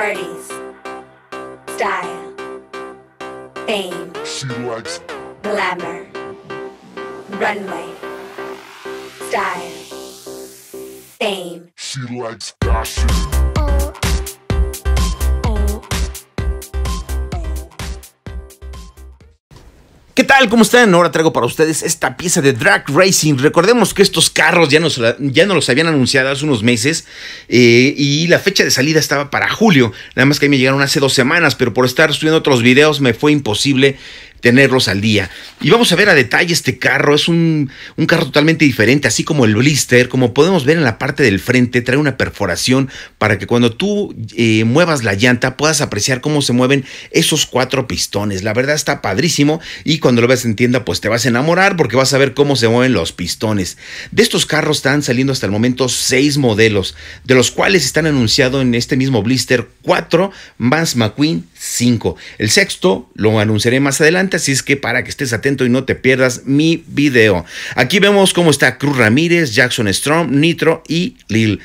parties, style, fame. She likes glamour, runway, style, fame. She likes fashion. ¿Qué tal? ¿Cómo están? Ahora traigo para ustedes esta pieza de Drag Racing. Recordemos que estos carros ya nos, ya nos los habían anunciado hace unos meses eh, y la fecha de salida estaba para julio. Nada más que a me llegaron hace dos semanas, pero por estar subiendo otros videos me fue imposible tenerlos al día. Y vamos a ver a detalle este carro. Es un, carro totalmente diferente, así como el blister. Como podemos ver en la parte del frente, trae una perforación para que cuando tú eh, muevas la llanta puedas apreciar cómo se mueven esos cuatro pistones. La verdad está padrísimo y cuando lo ves en tienda pues te vas a enamorar porque vas a ver cómo se mueven los pistones. De estos carros están saliendo hasta el momento seis modelos, de los cuales están anunciados en este mismo blister cuatro, Vans McQueen, 5. El sexto lo anunciaré más adelante, así es que para que estés atento y no te pierdas mi video. Aquí vemos cómo está Cruz Ramírez, Jackson Strom, Nitro y Lil.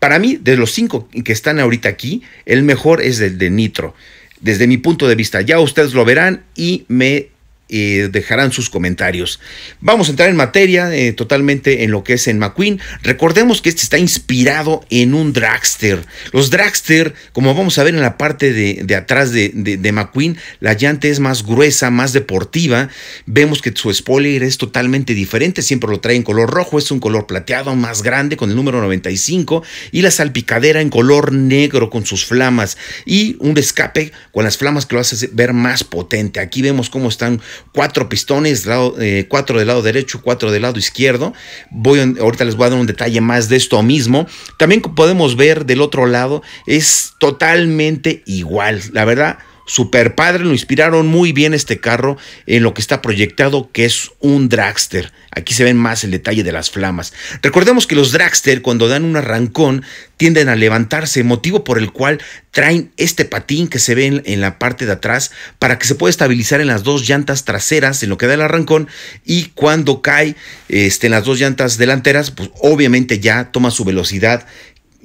Para mí, de los cinco que están ahorita aquí, el mejor es el de Nitro. Desde mi punto de vista, ya ustedes lo verán y me dejarán sus comentarios. Vamos a entrar en materia eh, totalmente en lo que es en McQueen. Recordemos que este está inspirado en un dragster. Los dragster, como vamos a ver en la parte de, atrás de, de, McQueen, la llanta es más gruesa, más deportiva. Vemos que su spoiler es totalmente diferente. Siempre lo trae en color rojo, es un color plateado más grande con el número 95 y la salpicadera en color negro con sus flamas y un escape con las flamas que lo hace ver más potente. Aquí vemos cómo están cuatro pistones, eh, cuatro del lado derecho, cuatro del lado izquierdo. Voy, ahorita les voy a dar un detalle más de esto mismo. También podemos ver del otro lado, es totalmente igual, la verdad super padre, lo inspiraron muy bien este carro en lo que está proyectado, que es un dragster. Aquí se ven más el detalle de las flamas. Recordemos que los dragster cuando dan un arrancón tienden a levantarse, motivo por el cual traen este patín que se ve en, la parte de atrás para que se pueda estabilizar en las dos llantas traseras en lo que da el arrancón y cuando cae este, en las dos llantas delanteras, pues obviamente ya toma su velocidad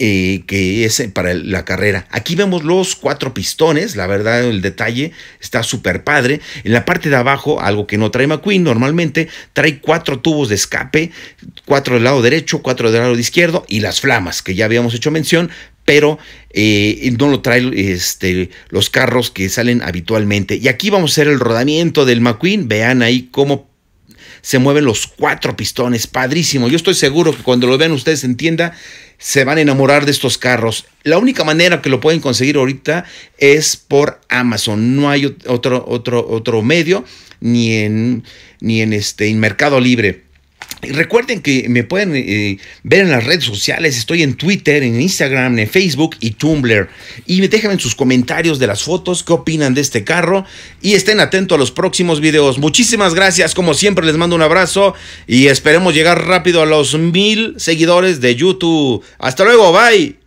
eh, que es eh, para la carrera. Aquí vemos los cuatro pistones, la verdad el detalle está súper padre. En la parte de abajo, algo que no trae McQueen normalmente, trae cuatro tubos de escape, cuatro del lado derecho, cuatro del lado izquierdo y las flamas, que ya habíamos hecho mención, pero eh, no lo traen este, los carros que salen habitualmente. Y aquí vamos a ver el rodamiento del McQueen, vean ahí cómo se mueven los cuatro pistones, padrísimo. Yo estoy seguro que cuando lo vean ustedes entiendan se van a enamorar de estos carros. La única manera que lo pueden conseguir ahorita es por Amazon. No hay otro, otro, otro medio, ni en, ni en, este, en Mercado Libre. Recuerden que me pueden eh, ver en las redes sociales, estoy en Twitter, en Instagram, en Facebook y Tumblr. Y déjenme en sus comentarios de las fotos qué opinan de este carro y estén atentos a los próximos videos. Muchísimas gracias, como siempre les mando un abrazo y esperemos llegar rápido a los mil seguidores de YouTube. Hasta luego, bye.